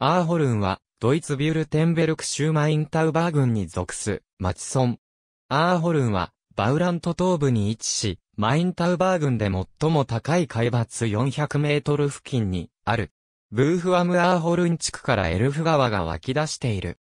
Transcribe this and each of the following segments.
アーホルンは、ドイツビュルテンベルク州マインタウバー郡に属す、町村。アーホルンは、バウラント東部に位置し、マインタウバー郡で最も高い海抜400メートル付近にある。ブーフアムアーホルン地区からエルフ川が湧き出している。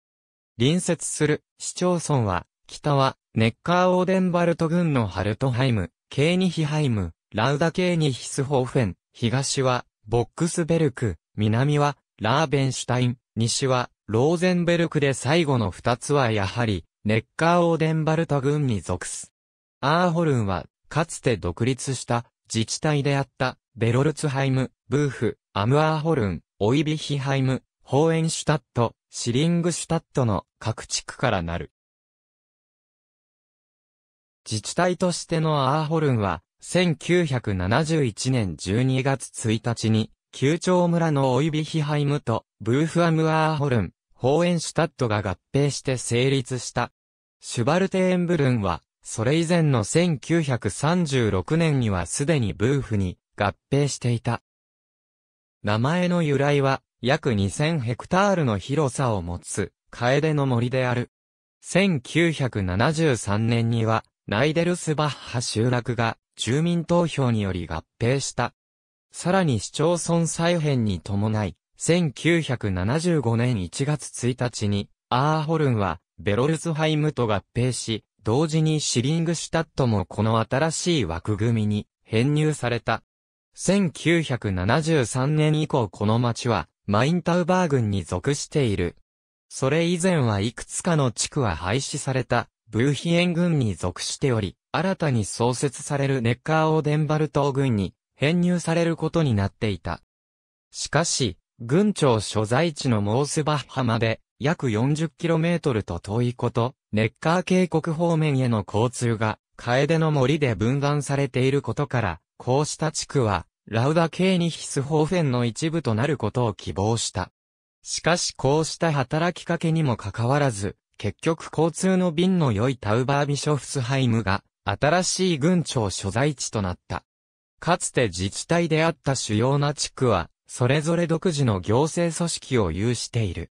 隣接する市町村は、北はネッカーオーデンバルト郡のハルトハイム、ケーニヒハイム、ラウダケーニヒスホーフェン、東はボックスベルク、南はラーベンシュタイン、西は、ローゼンベルクで最後の二つはやはり、ネッカーオーデンバルト軍に属す。アーホルンは、かつて独立した自治体であったベロルツハイム、ブーフ、アムアーホルン、オイビヒハイム、ホーエンシュタット、シリングシュタットの各地区からなる。自治体としてのアーホルンは、1971年12月1日に旧町村のオイビヒハイムとブーフアムアーホルン、ホーエンシュタットが合併して成立した。シュバルテーンブルンは、それ以前の1936年にはすでにブーフに合併していた。名前の由来は、約2000ヘクタールの広さを持つ、カエデの森である。1973年には、ナイデルスバッハ集落が住民投票により合併した。さらに市町村再編に伴い、1975年1月1日に、アーホルンは、ベロルズハイムと合併し、同時にシリングシュタットもこの新しい枠組みに編入された。1973年以降この町はマインタウバー郡に属している。それ以前はいくつかの地区は廃止されたブーヒエン郡に属しており、新たに創設されるネッカーオーデンバルト郡に編入されることになっていた。しかし、軍庁所在地のモースバッハまで約 40km と遠いこと、ネッカー渓谷方面への交通が、カエデの森で分断されていることから、こうした地区は、ラウダ系にヒスホーフェンの一部となることを希望した。しかしこうした働きかけにもかかわらず、結局交通の便の良いタウバービショフスハイムが、新しい軍庁所在地となった。かつて自治体であった主要な地区は、それぞれ独自の行政組織を有している。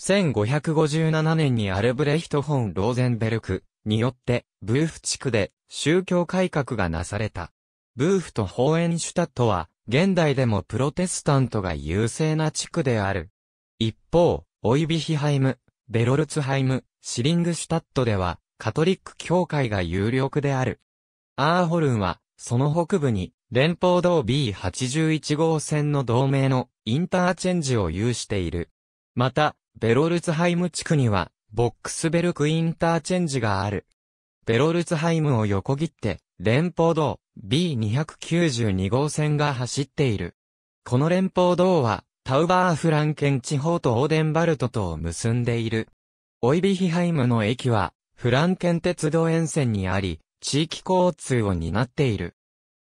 1557年にアルブレヒト・フォン・ローゼンベルクによって、ブーフ地区で宗教改革がなされた。ブーフとホーエンシュタットは、現代でもプロテスタントが優勢な地区である。一方、オイビヒハイム、ベロルツハイム、シリングシュタットでは、カトリック教会が有力である。アーホルンは、その北部に、連邦道 B81 号線の同盟のインターチェンジを有している。また、ベロルツハイム地区には、ボックスベルクインターチェンジがある。ベロルツハイムを横切って、連邦道 B292 号線が走っている。この連邦道は、タウバーフランケン地方とオーデンバルトとを結んでいる。オイビヒハイムの駅は、フランケン鉄道沿線にあり、地域交通を担っている。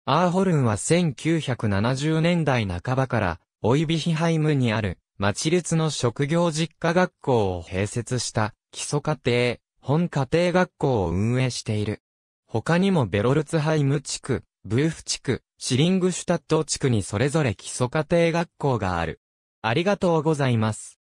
アーホルンは1970年代半ばから、オイビヒハイムにある、町立の職業実家学校を併設した、基礎家庭、本家庭学校を運営している。他にもベロルツハイム地区、ブーフ地区、シリングシュタット地区にそれぞれ基礎家庭学校がある。ありがとうございます。